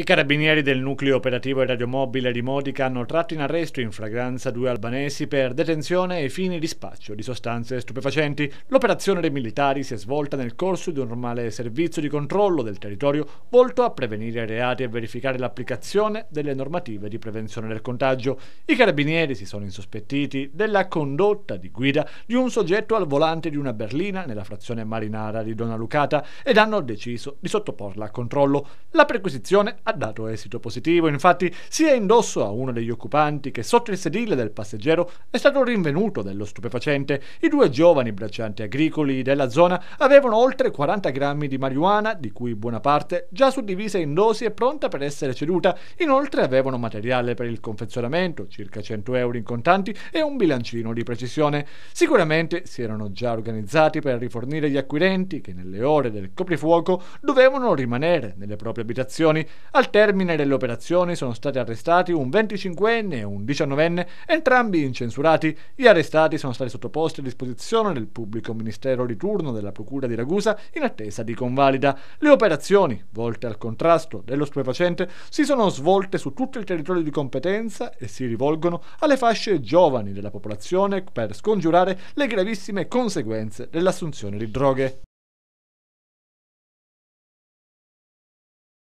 I carabinieri del nucleo operativo e radiomobile di Modica hanno tratto in arresto in fragranza due albanesi per detenzione e fini di spaccio di sostanze stupefacenti. L'operazione dei militari si è svolta nel corso di un normale servizio di controllo del territorio volto a prevenire reati e verificare l'applicazione delle normative di prevenzione del contagio. I carabinieri si sono insospettiti della condotta di guida di un soggetto al volante di una berlina nella frazione marinara di Dona Lucata ed hanno deciso di sottoporla a controllo. La perquisizione ha dato esito positivo, infatti sia indosso a uno degli occupanti che sotto il sedile del passeggero è stato rinvenuto dello stupefacente. I due giovani braccianti agricoli della zona avevano oltre 40 grammi di marijuana, di cui buona parte già suddivisa in dosi e pronta per essere ceduta. Inoltre avevano materiale per il confezionamento, circa 100 euro in contanti e un bilancino di precisione. Sicuramente si erano già organizzati per rifornire gli acquirenti che nelle ore del coprifuoco dovevano rimanere nelle proprie abitazioni. Al termine dell'operazione sono stati arrestati un 25enne e un 19enne, entrambi incensurati. Gli arrestati sono stati sottoposti a disposizione del pubblico ministero di turno della Procura di Ragusa in attesa di convalida. Le operazioni, volte al contrasto dello stupefacente, si sono svolte su tutto il territorio di competenza e si rivolgono alle fasce giovani della popolazione per scongiurare le gravissime conseguenze dell'assunzione di droghe.